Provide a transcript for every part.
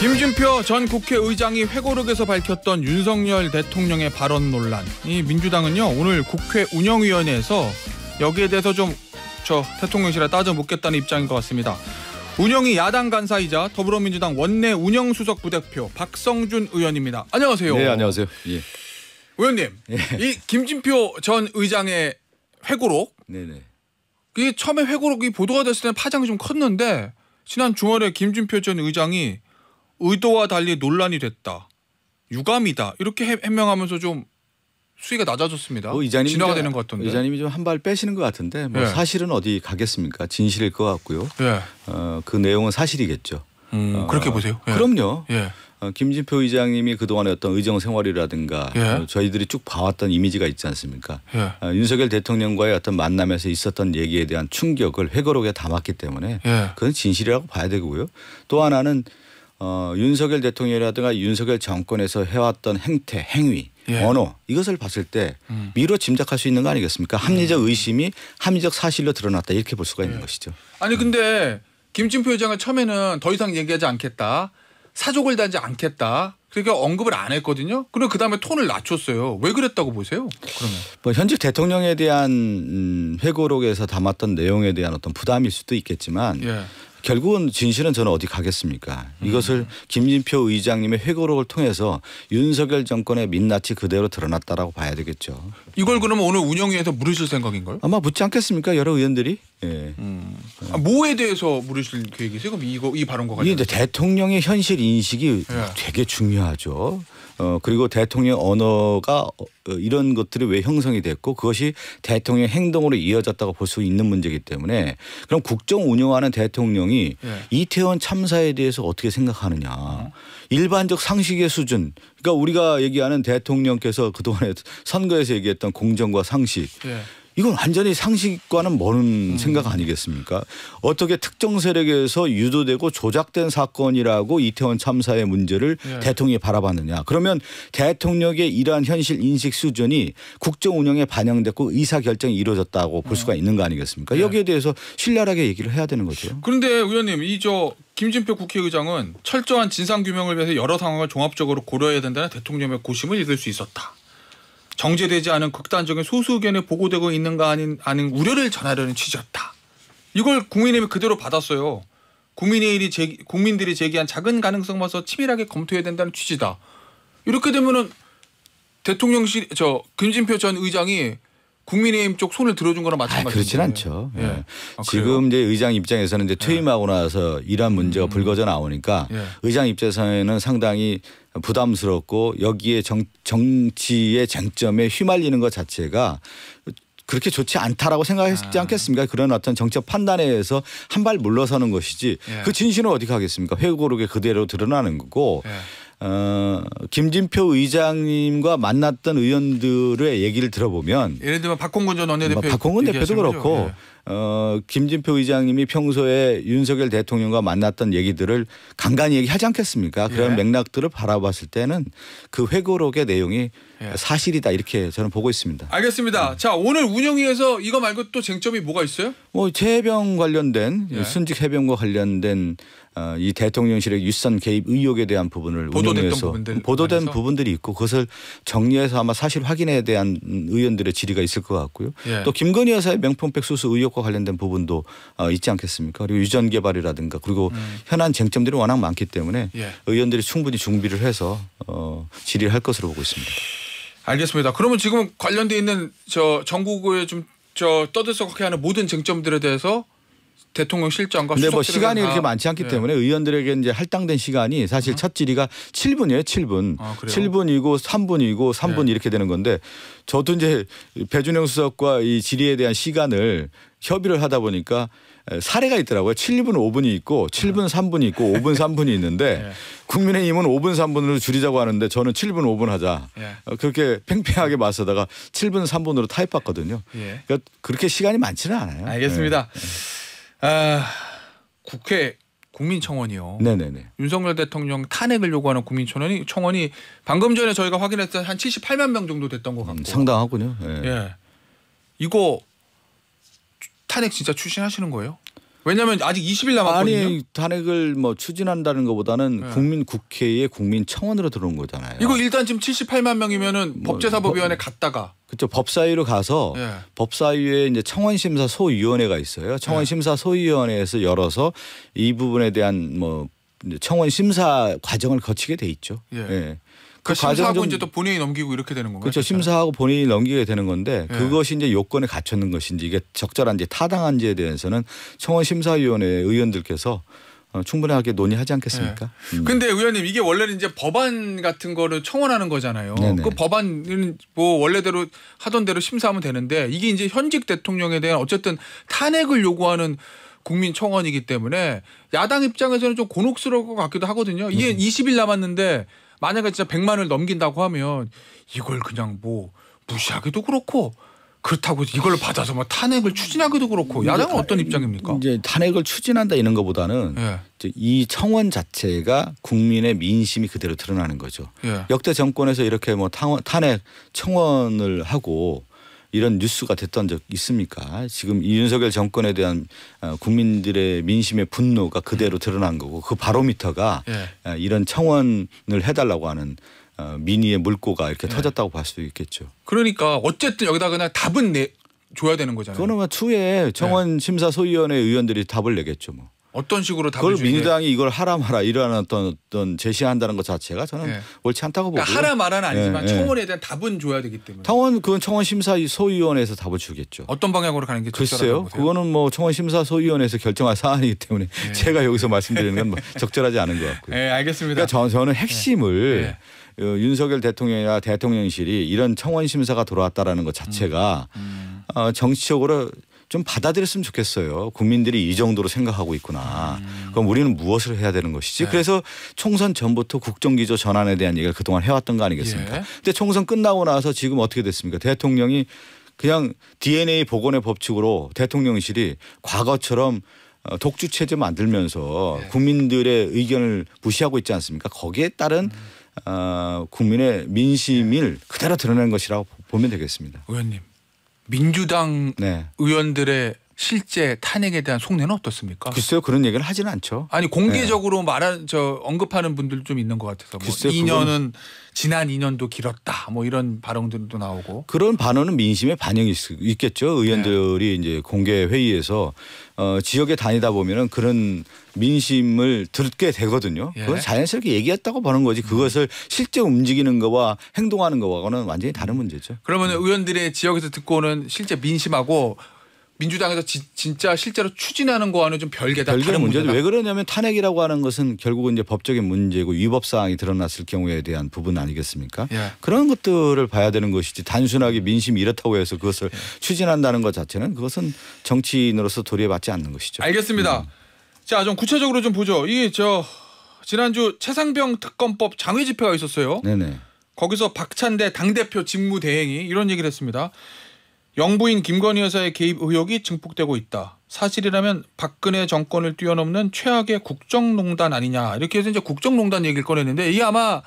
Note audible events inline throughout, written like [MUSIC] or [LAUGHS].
김준표 전 국회의장이 회고록에서 밝혔던 윤석열 대통령의 발언 논란. 이 민주당은요 오늘 국회 운영위원회에서 여기에 대해서 좀 저 대통령실에 따져 묻겠다는 입장인 것 같습니다. 운영위 야당 간사이자 더불어민주당 원내 운영수석 부대표 박성준 의원입니다. 안녕하세요. 네 안녕하세요. 예. 의원님, 예. 이 김진표 전 의장의 회고록. 네네. 이 처음에 회고록이 보도가 됐을 때 파장이 좀 컸는데 지난 중월에 김준표 전 의장이 의도와 달리 논란이 됐다. 유감이다. 이렇게 해명하면서 좀 수위가 낮아졌습니다. 뭐 이자님 진화가 되는 것 같던데. 이자님이 좀 한 발 빼시는 것 같은데 뭐 예. 사실은 어디 가겠습니까? 진실일 것 같고요. 예. 어, 그 내용은 사실이겠죠. 음, 어, 그렇게 보세요. 예. 그럼요. 예. 어, 김진표 의장님이 그동안의 어떤 의정 생활이라든가 예. 어, 저희들이 쭉 봐왔던 이미지가 있지 않습니까? 예. 어, 윤석열 대통령과의 어떤 만남에서 있었던 얘기에 대한 충격을 회고록에 담았기 때문에 그건 진실이라고 봐야 되고요. 또 하나는 어, 윤석열 대통령이라든가 윤석열 정권에서 해왔던 행태, 행위, 예. 언어 이것을 봤을 때 음. 미로 짐작할 수 있는 거 아니겠습니까? 음. 합리적 의심이 합리적 사실로 드러났다 이렇게 볼 수가 있는 예. 것이죠. 아니 근데 김진표 회장은 처음에는 더 이상 얘기하지 않겠다. 사족을 다지 않겠다. 그러니까 언급을 안 했거든요. 그리고 그다음에 톤을 낮췄어요. 왜 그랬다고 보세요? 그러면 뭐 현직 대통령에 대한 음, 회고록에서 담았던 내용에 대한 어떤 부담일 수도 있겠지만 예. 결국은 진실은 저는 어디 가겠습니까? 이것을 음. 김진표 의장님의 회고록을 통해서 윤석열 정권의 민낯이 그대로 드러났다라고 봐야 되겠죠. 이걸 그러면 오늘 운영위에서 물으실 생각인가요? 아마 묻지 않겠습니까? 여러 의원들이. 예. 음. 아, 뭐에 대해서 물으실 계획이세요? 그럼 이거 이 발언과 관련. 이제 대통령의 현실 인식이 예. 되게 중요하죠. 어 그리고 대통령 언어가 어, 이런 것들이 왜 형성이 됐고 그것이 대통령 행동으로 이어졌다고 볼 수 있는 문제이기 때문에 그럼 국정 운영하는 대통령이 네. 이태원 참사에 대해서 어떻게 생각하느냐 일반적 상식의 수준 그러니까 우리가 얘기하는 대통령께서 그동안에 선거에서 얘기했던 공정과 상식 네. 이건 완전히 상식과는 먼 음. 생각 아니겠습니까? 어떻게 특정 세력에서 유도되고 조작된 사건이라고 이태원 참사의 문제를 예. 대통령이 바라봤느냐? 그러면 대통령의 이러한 현실 인식 수준이 국정 운영에 반영됐고 의사 결정이 이루어졌다고 볼 수가 어. 있는 거 아니겠습니까? 예. 여기에 대해서 신랄하게 얘기를 해야 되는 거죠. 그런데 의원님 이 저 김진표 국회의장은 철저한 진상 규명을 위해서 여러 상황을 종합적으로 고려해야 된다는 대통령의 고심을 읽을 수 있었다. 정제되지 않은 극단적인 소수 의견이 보고되고 있는가 아닌 아닌 우려를 전하려는 취지였다. 이걸 국민의힘이 그대로 받았어요. 국민의힘이 제, 국민들이 제기한 작은 가능성마저 치밀하게 검토해야 된다는 취지다. 이렇게 되면은 대통령실 저 김진표 전 의장이 국민의힘 쪽 손을 들어준 거나 마찬가지죠. 아, 그렇진 않죠. 예. 예. 아, 지금 이제 의장 입장에서는 이제 예. 퇴임하고 예. 나서 이러한 문제가 음. 불거져 나오니까 예. 의장 입장에서는 상당히 부담스럽고 여기에 정, 정치의 쟁점에 휘말리는 것 자체가 그렇게 좋지 않다라고 생각했지 아. 않겠습니까? 그런 어떤 정책 판단에 의해서 한 발 물러서는 것이지 예. 그 진실은 어디 가겠습니까? 회고록에 그대로 드러나는 거고 어, 김진표 의장님과 만났던 의원들의 얘기를 들어보면 예를 들면 박홍근 전 원내대표 뭐 박홍근 대표도 그렇고 거 예. 어, 김진표 의장님이 평소에 윤석열 대통령과 만났던 얘기들을 간간히 얘기하지 않겠습니까? 그런 예. 맥락들을 바라봤을 때는 그 회고록의 내용이 예. 사실이다 이렇게 저는 보고 있습니다. 알겠습니다. 네. 자 오늘 운영위에서 이거 말고 또 쟁점이 뭐가 있어요? 뭐 해병 관련된 예. 순직 해병과 관련된 어, 이 대통령실의 유선 개입 의혹에 대한 부분을 보도됐던 보도된 관해서? 부분들이 있고 그것을 정리해서 아마 사실 확인에 대한 의원들의 질의가 있을 것 같고요. 예. 또 김건희 여사의 명품백 수수 의혹과 관련된 부분도 어, 있지 않겠습니까? 그리고 유전 개발이라든가 그리고 음. 현안 쟁점들이 워낙 많기 때문에 예. 의원들이 충분히 준비를 해서 어, 질의를 할 것으로 보고 있습니다. 알겠습니다. 그러면 지금 관련돼 있는 저전국의좀 저 떠들썩하게 하는 모든 쟁점들에 대해서 대통령 실장과 근데 뭐 시간이 그렇게 많지 않기 예. 때문에 의원들에게 이제 할당된 시간이 사실 음. 첫 질의가 7분이에요. 7분. 아, 7분이고 3분이고 3분 예. 이렇게 되는 건데 저도 이제 배준영 수석과 이 질의에 대한 시간을 협의를 하다 보니까 사례가 있더라고요. 7분 5분이 있고 7분 3분이 있고 5분 3분이 있는데 [LAUGHS] 네. 국민의힘은 5분 3분으로 줄이자고 하는데 저는 7분 5분 하자. 예. 어, 그렇게 팽팽하게 맞서다가 7분 3분으로 타협받거든요 예. 그러니까 그렇게 시간이 많지는 않아요. 알겠습니다. 네. 네. 아, 국회 국민청원이요. 네네네. 윤석열 대통령 탄핵을 요구하는 국민청원이 청원이 방금 전에 저희가 확인했던 한 78만 명 정도 됐던 것 음, 같고. 음, 상당하군요. 예. 예. 이거 탄핵 진짜 추진하시는 거예요? 왜냐하면 아직 20일 남았거든요. 아니 탄핵을 뭐 추진한다는 것보다는 네. 국민 국회의 국민 청원으로 들어온 거잖아요. 이거 일단 지금 78만 명이면은 뭐, 법제사법위원회 뭐 갔다가 그렇죠. 법사위로 가서 네. 법사위에 이제 청원심사 소위원회가 있어요. 청원심사 예. 소위원회에서 열어서 이 부분에 대한 뭐 청원 심사 과정을 거치게 돼 있죠. 예. 예. 그 심사하고 이제 또 본인이 넘기고 이렇게 되는 건가요? 그렇죠. 심사하고 본인이 넘기게 되는 건데 예. 그것이 이제 요건에 갖췄는 것인지 이게 적절한지 타당한지에 대해서는 청원 심사위원회 의원들께서 어, 충분하게 논의하지 않겠습니까? 네. 음. 데 의원님 이게 원래는 이제 법안 같은 거를 청원하는 거잖아요. 네네. 그 법안은 뭐 원래대로 하던 대로 심사하면 되는데 이게 이제 현직 대통령에 대한 어쨌든 탄핵을 요구하는 국민 청원이기 때문에 야당 입장에서는 좀 곤혹스러울 것 같기도 하거든요. 이게 음. 20일 남았는데 만약에 진짜 100만을 넘긴다고 하면 이걸 그냥 뭐 무시하기도 그렇고 그렇다고 이걸 받아서 뭐 탄핵을 추진하기도 그렇고 야당은 어떤 입장입니까? 이제 탄핵을 추진한다 이런 것보다는 예. 이 청원 자체가 국민의 민심이 그대로 드러나는 거죠. 예. 역대 정권에서 이렇게 뭐 탄핵 청원을 하고 이런 뉴스가 됐던 적 있습니까? 지금 이윤석열 정권에 대한 어, 국민들의 민심의 분노가 그대로 드러난 거고 그 바로미터가 예. 어, 이런 청원을 해달라고 하는 어, 민의의 물꼬가 이렇게 예. 터졌다고 볼수도 있겠죠. 그러니까 어쨌든 여기다 그냥 답은 내 줘야 되는 거잖아요. 그거는 뭐 추후에 청원 예. 심사소위원회 의원들이 답을 내겠죠 뭐. 어떤 식으로 답을 그걸 민주당이 이걸 하라 마라 이러한 어떤 어떤 제시한다는 것 자체가 저는 네. 옳지 않다고 보고 그러니까 하라 마라는 아니지만 네, 네, 청원에 대한 답은 줘야 되기 때문에 청원 그건 청원 심사 소위원회에서 답을 주겠죠. 어떤 방향으로 가는 게 적절하다고 글쎄요. 보세요? 그거는 뭐 청원 심사 소위원회에서 결정할 사안이기 때문에 네. [LAUGHS] 제가 여기서 말씀드리는 건 뭐 적절하지 않은 것 같고요. 네, 알겠습니다. 그러니까 저, 는 핵심을 네. 네. 어, 윤석열 대통령이나 대통령실이 이런 청원 심사가 돌아왔다라는 것 자체가 음. 음. 어, 정치적으로 좀 받아들였으면 좋겠어요. 국민들이 이 정도로 생각하고 있구나. 음. 그럼 우리는 무엇을 해야 되는 것이지? 네. 그래서 총선 전부터 국정기조 전환에 대한 얘기를 그동안 해왔던 거 아니겠습니까? 예. 근데 총선 끝나고 나서 지금 어떻게 됐습니까? 대통령이 그냥 DNA 복원의 법칙으로 대통령실이 과거처럼 어, 독주 체제 만들면서 예. 국민들의 의견을 무시하고 있지 않습니까? 거기에 따른 음. 어, 국민의 민심을 예. 그대로 드러낸 것이라고 보면 되겠습니다. 의원님. 민주당 네. 의원들의 실제 탄핵에 대한 속내는 어떻습니까? 글쎄요 그런 얘기를 하지는 않죠. 아니 공개적으로 네. 말한 저 언급하는 분들 좀 있는 것 같아서 뭐 글쎄요, 2년은 지난 2년도 길었다 뭐 이런 발언들도 나오고 그런 반언은 민심에 반영이 있, 겠죠 의원들이 네. 이제 공개 회의에서 어, 지역에 다니다 보면은 그런 민심을 듣게 되거든요. 예. 그건 자연스럽게 얘기했다고 보는 거지 그것을 실제 움직이는 거와 행동하는 거와는 완전히 다른 문제죠. 그러면 네. 의원들의 지역에서 듣고는 실제 민심하고 민주당에서 지, 진짜 실제로 추진하는 거와는 좀 별개다. 별개는 문제죠. 왜 그러냐면 탄핵이라고 하는 것은 결국은 이제 법적인 문제고 위법 사항이 드러났을 경우에 대한 부분 아니겠습니까? 예. 그런 것들을 봐야 되는 것이지 단순하게 민심이 이렇다고 해서 그것을 예. 추진한다는 것 자체는 그것은 정치인으로서 도리에 맞지 않는 것이죠. 알겠습니다. 음. 자, 좀 구체적으로 좀 보죠. 이 저 지난주 최상병 특검법 장외 집회가 있었어요. 네네. 거기서 박찬대 당대표 직무대행이 이런 얘기를 했습니다. 영부인 김건희 여사의 개입 의혹이 증폭되고 있다. 사실이라면 박근혜 정권을 뛰어넘는 최악의 국정농단 아니냐. 이렇게 해서 이제 국정농단 얘기를 꺼냈는데 이게 아마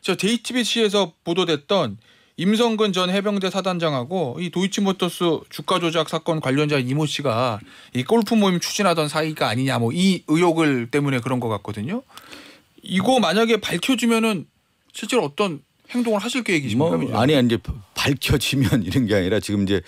저 JTBC에서 보도됐던 임성근 전 해병대 사단장하고 이 도이치모터스 주가 조작 사건 관련자 이모 씨가 이 골프 모임 추진하던 사이가 아니냐 뭐 이 의혹을 때문에 그런 것 같거든요. 이거 만약에 밝혀지면은 실제로 어떤 행동을 하실 계획이십니까? 뭐, 아니 이제 밝혀지면 [LAUGHS] 이런 게 아니라 지금 이제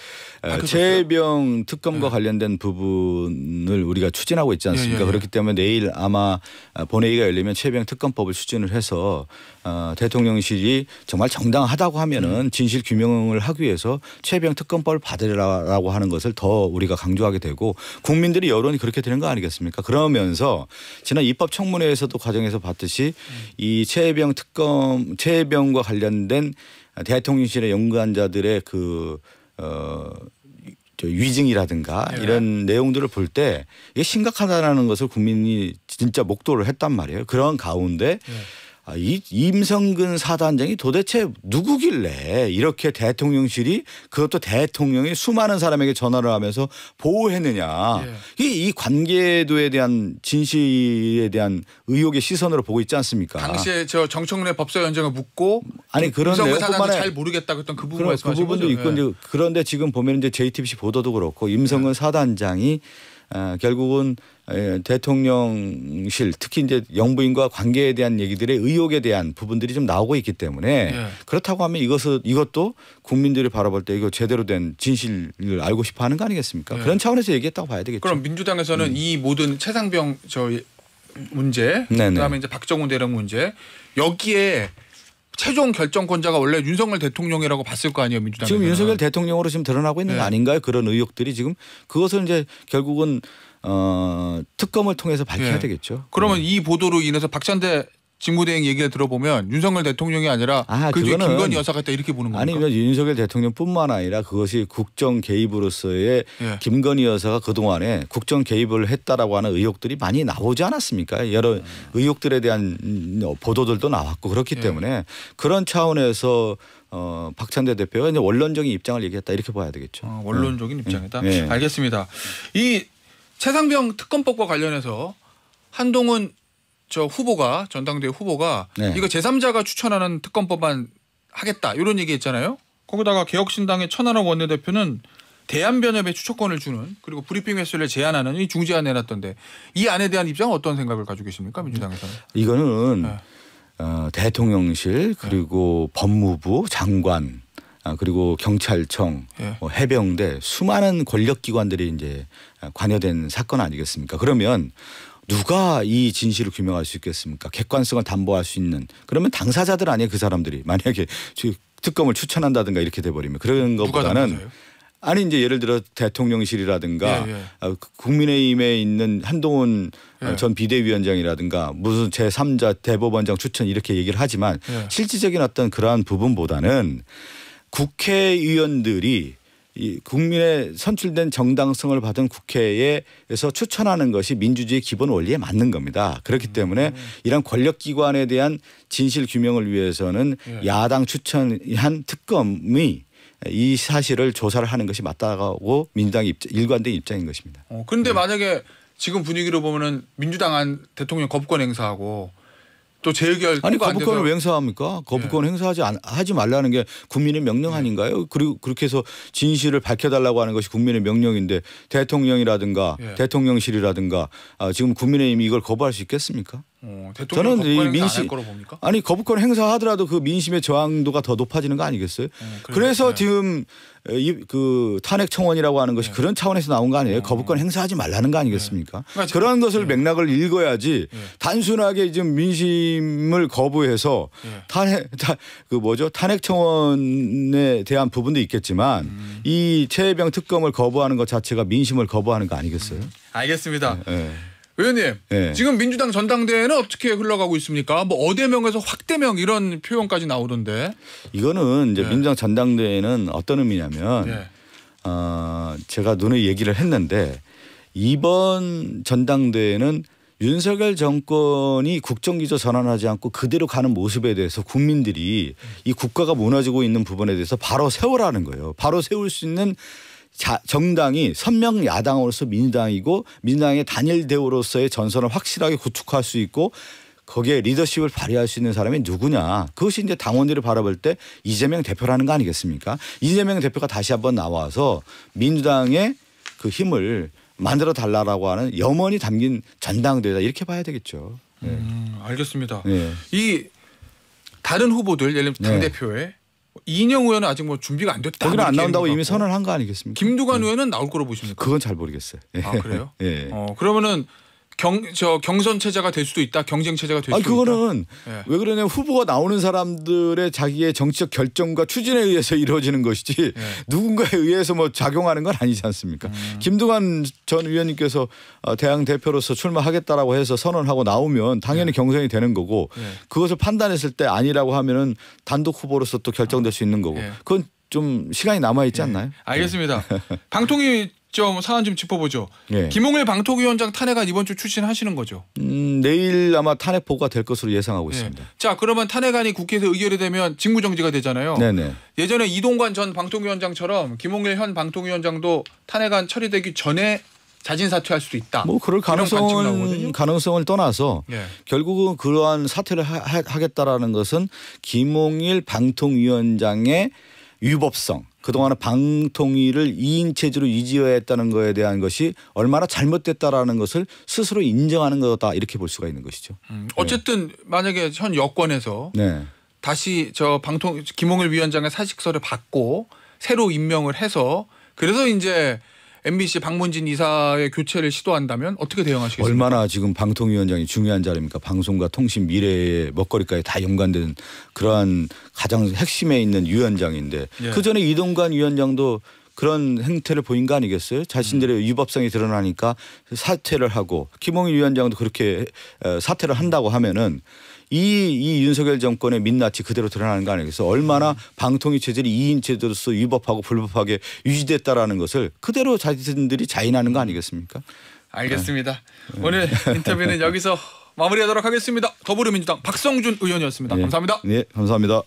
아, 어, 재병 특검과 네. 관련된 부분을 우리가 추진하고 있지 않습니까? 예, 예, 예. 그렇기 때문에 내일 아마 아, 본회의가 열리면 최병 특검법을 추진을 해서 어, 대통령실이 정말 정당하다고 하면은 음. 진실 규명을 하기 위해서 최병 특검법을 받으라고 라 하는 것을 더 우리가 강조하게 되고 국민들이 여론이 그렇게 되는 거 아니겠습니까? 그러면서 지난 입법 청문회에서도 과정에서 봤듯이 음. 이 최병 특검 최병과 관련 관련된 대통령실의 연구환자들의 그 어, 저 위증이라든가 네. 이런 내용들을 볼 때 이게 심각하다라는 것을 국민이 진짜 목도를 했단 말이에요. 그런 가운데 네. 아, 이 임성근 사단장이 도대체 누구길래 이렇게 대통령실이 그것도 대통령이 수많은 사람에게 전화를 하면서 보호했느냐 예. 이, 이 관계도에 대한 진실에 대한 의혹의 시선으로 보고 있지 않습니까? 당시에 저 정청래 법사위원장을 묻고 아니 그런 내용뿐만 잘 모르겠다고 했던 그 부분 그 부분도 거죠. 있고 예. 그런데 지금 보면 이제 JTBC 보도도 그렇고 임성근 예. 사단장이 어, 결국은 예, 대통령실 특히 이제 영부인과 관계에 대한 얘기들의 의혹에 대한 부분들이 좀 나오고 있기 때문에 예. 그렇다고 하면 이것을 이것도 국민들이 바라볼 때 이거 제대로 된 진실을 알고 싶어 하는 거 아니겠습니까? 예. 그런 차원에서 얘기했다고 봐야 되겠죠. 그럼 민주당에서는 음. 이 모든 최상병 저 문제 네네. 그다음에 이제 박정훈 대령 문제 여기에 최종 결정권자가 원래 윤석열 대통령이라고 봤을 거 아니에요 민주당 지금 윤석열 대통령으로 지금 드러나고 있는 네. 거 아닌가요? 그런 의혹들이 지금 그것은 이제 결국은 어, 특검을 통해서 밝혀야 예. 되겠죠. 그러면 네. 이 보도로 인해서 박찬대 직무대행 얘기를 들어보면 윤석열 대통령이 아니라 아, 그뒤 김건희 여사가 다 이렇게 보는 겁니까? 아니 윤석열 대통령뿐만 아니라 그것이 국정 개입으로서의 예. 김건희 여사가 그동안에 국정 개입을 했다라고 하는 의혹들이 많이 나오지 않았습니까? 여러 음. 의혹들에 대한 보도들도 나왔고 그렇기 예. 때문에 그런 차원에서 어, 박찬대 대표가 이제 원론적인 입장을 얘기했다 이렇게 봐야 되겠죠. 아, 원론적인 예. 입장이다. 예. 예. 알겠습니다. 이 최상병 특검법과 관련해서 한동훈 저 후보가 전당대회 후보가 네. 이거 제3자가 추천하는 특검법안 하겠다 이런 얘기 했잖아요. 거기다가 개혁신당의 천안업 원내대표는 대한변협의 추천권을 주는 그리고 브리핑 횟수를 제한하는 이 중재안 내놨던데 이 안에 대한 입장은 어떤 생각을 가지고 계십니까 민주당에서는? 이거는 네. 어, 대통령실 그리고 네. 법무부 장관 아, 그리고 경찰청, 예. 뭐 해병대 수많은 권력기관들이 이제 관여된 사건 아니겠습니까? 그러면 누가 이 진실을 규명할 수 있겠습니까? 객관성을 담보할 수 있는 그러면 당사자들 아니에요 그 사람들이 만약에 특검을 추천한다든가 이렇게 돼버리면 그런 것보다는 아니 이제 예를 들어 대통령실이라든가 예, 예. 아, 그 국민의힘에 있는 한동훈 예. 전 비대위원장이라든가 무슨 제3자 대법원장 추천 이렇게 얘기를 하지만 예. 실질적인 어떤 그러한 부분보다는 국회의원들이 이 국민의 선출된 정당성을 받은 국회에서 추천하는 것이 민주주의 기본 원리에 맞는 겁니다. 그렇기 때문에 이런 권력기관에 대한 진실 규명을 위해서는 예. 야당 추천한 특검이 이 사실을 조사를 하는 것이 맞다고 민주당 입장, 일관된 입장인 것입니다. 그런데 어, 네. 만약에 지금 분위기로 보면은 민주당 한 대통령 거부권 행사하고 또 재의결 아니 거부권을 왜 행사합니까? 거부권 예. 행사하지 안, 하지 말라는 게 국민의 명령 아닌가요? 그리고 그렇게 해서 진실을 밝혀달라고 하는 것이 국민의 명령인데 대통령이라든가 예. 대통령실이라든가 아, 지금 국민의힘이 이걸 거부할 수 있겠습니까? 어, 저는 이 민심 아니 거부권 행사하더라도 그 민심의 저항도가 더 높아지는 거 아니겠어요? 어, 그래서 네. 지금 이그 탄핵 청원이라고 하는 것이 네. 그런 차원에서 나온 거 아니에요? 어. 거부권 행사하지 말라는 거 아니겠습니까? 네. 그러니까 그런 것을 네. 맥락을 읽어야지 네. 단순하게 지금 민심을 거부해서 네. 탄핵 그 뭐죠 탄핵 청원에 대한 부분도 있겠지만 음. 이 최혜병 특검을 거부하는 것 자체가 민심을 거부하는 거 아니겠어요? 음. 알겠습니다. 의원님, 예. 지금 민주당 전당대회는 어떻게 흘러가고 있습니까? 뭐 어대명에서 확대명 이런 표현까지 나오던데. 이거는 이제 예. 민주당 전당대회는 어떤 의미냐면 예. 어, 제가 눈에 얘기를 했는데 이번 전당대회는 윤석열 정권이 국정기조 전환하지 않고 그대로 가는 모습에 대해서 국민들이 이 국가가 무너지고 있는 부분에 대해서 바로 세우라는 거예요. 바로 세울 수 있는 자, 정당이 선명 야당으로서 민주당이고 민주당의 단일 대우로서의 전선을 확실하게 구축할 수 있고 거기에 리더십을 발휘할 수 있는 사람이 누구냐. 그것이 이제 당원들을 바라볼 때 이재명 대표라는 거 아니겠습니까? 이재명 대표가 다시 한번 나와서 민주당의 그 힘을 만들어 달라라고 하는 염원이 담긴 전당대회다 이렇게 봐야 되겠죠. 네. 음, 알겠습니다. 네. 이 다른 후보들 예를 들면 당대표의 네. 이인영 의원은 아직 뭐 준비가 안 됐다. 거기는 안 나온다고 이미 선언한 거 아니겠습니까? 김두관 네. 의원은 나올 거로 보십니까? 그건 잘 모르겠어요. 예. 아 그래요? [LAUGHS] 예. 어 그러면은 경저 경선 체제가 될 수도 있다. 경쟁 체제가 될 수도 있다. 그거는 예. 왜 그러냐면 후보가 나오는 사람들의 자기의 정치적 결정과 추진에 의해서 [LAUGHS] 이루어지는 것이지 예. 누군가에 의해서 뭐 작용하는 건 아니지 않습니까? 음. 김두관 전 의원님께서 어, 대항 대표로서 출마하겠다라고 해서 선언하고 나오면 당연히 예. 경선이 되는 거고 예. 그것을 판단했을 때 아니라고 하면은 단독 후보로서 또 결정될 아. 수 있는 거고 예. 그건 좀 시간이 남아 있지 않나요? 알겠습니다. 네. 방통위 좀 사안 좀 짚어보죠. 네. 김홍일 방통위원장 탄핵안 이번 주 추진하시는 거죠? 음, 내일 아마 탄핵 보고가 될 것으로 예상하고 네. 있습니다. 자 그러면 탄핵안이 국회에서 의결이 되면 직무정지가 되잖아요. 네네. 예전에 이동관 전 방통위원장처럼 김홍일 현 방통위원장도 탄핵안 처리되기 전에 자진 사퇴할 수도 있다. 뭐 그럴 가능성은 가능성을 떠나서 예. 결국은 그러한 사퇴를 하, 겠다라는 것은 김홍일 방통위원장의 위법성 그동안의 방통위를 2인 체제로 유지해야 했다는 것에 대한 것이 얼마나 잘못됐다라는 것을 스스로 인정하는 거다 이렇게 볼 수가 있는 것이죠. 음, 어쨌든 네. 만약에 현 여권에서 네. 다시 저 방통 김홍일 위원장의 사직서를 받고 새로 임명을 해서 그래서 이제 MBC 방문진 이사의 교체를 시도한다면 어떻게 대응하시겠습니까? 얼마나 지금 방통위원장이 중요한 자리입니까? 방송과 통신 미래의 먹거리까지 다연관된 그러한 가장 핵심에 있는 위원장인데 예. 그 전에 이동관 위원장도 그런 행태를 보인 거 아니겠어요? 자신들의 위법성이 음. 드러나니까 사퇴를 하고 김홍일 위원장도 그렇게 사퇴를 한다고 하면은 이, 이 윤석열 정권의 민낯이 그대로 드러나는 거 아니겠어? 얼마나 방통위 체제를 이인 체제로서 위법하고 불법하게 유지됐다라는 것을 그대로 자신들이 자인하는 거 아니겠습니까? 알겠습니다. 네. 오늘 네. 인터뷰는 여기서 마무리하도록 하겠습니다. 더불어민주당 박성준 의원이었습니다. 네. 감사합니다. 네, 감사합니다.